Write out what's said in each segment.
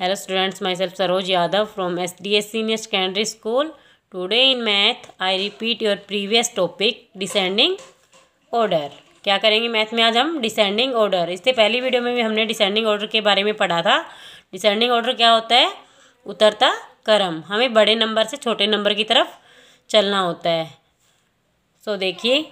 hello students myself Saroj Yadav from S D S senior secondary school today in math I repeat your previous topic descending order क्या करेंगे math में आज हम descending order इससे पहली video में भी हमने डिसेंडिंग ऑर्डर के बारे में पढ़ा था डिसेंडिंग ऑर्डर क्या होता है उतरता क्रम हमें बड़े नंबर से छोटे नंबर की तरफ चलना होता है सो so, देखिए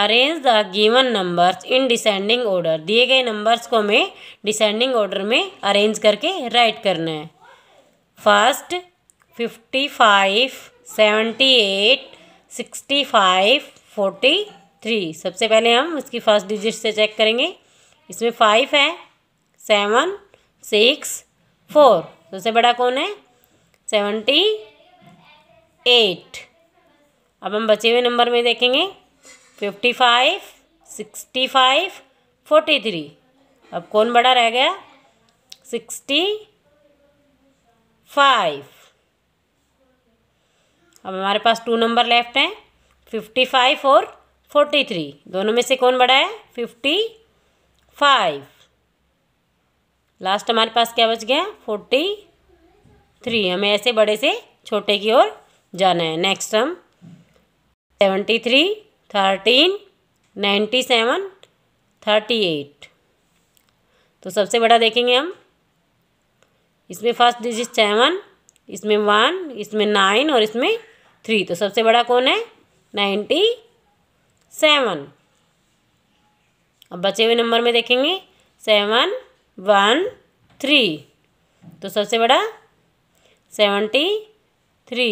arrange the given numbers in descending order दिए गए नंबर्स को हमें डिसेंडिंग ऑर्डर में अरेंज करके राइट करना है first fifty five seventy eight sixty five forty three सबसे पहले हम इसकी फर्स्ट डिजिट से चेक करेंगे इसमें फाइव है सेवन सिक्स फोर सबसे बड़ा कौन है सेवेंटी एट अब हम बचे हुए नंबर में देखेंगे fifty five sixty five forty three अब कौन बड़ा रह गया सिक्सटी फाइव अब हमारे पास टू नंबर लेफ्ट हैं फिफ्टी फाइव और फोर्टी थ्री दोनों में से कौन बड़ा है फिफ्टी फाइव लास्ट हमारे पास क्या बच गया फोर्टी थ्री हमें ऐसे बड़े से छोटे की ओर जाना है नेक्स्ट हम seventy three thirteen ninety seven thirty eight तो सबसे बड़ा देखेंगे हम इसमें फर्स्ट डिजिट सेवन इसमें वन इसमें नाइन और इसमें थ्री तो सबसे बड़ा कौन है नाइन्टी सेवन अब बचे हुए नंबर में देखेंगे सेवन वन थ्री तो सबसे बड़ा सेवेंटी थ्री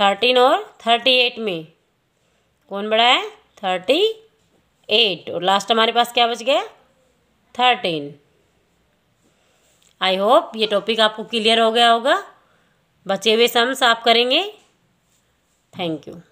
थर्टीन और थर्टी एट में कौन बड़ा है थर्टी एट और लास्ट हमारे पास क्या बच गया थर्टीन आई होप ये टॉपिक आपको क्लियर हो गया होगा बचे हुए सम्स आप करेंगे थैंक यू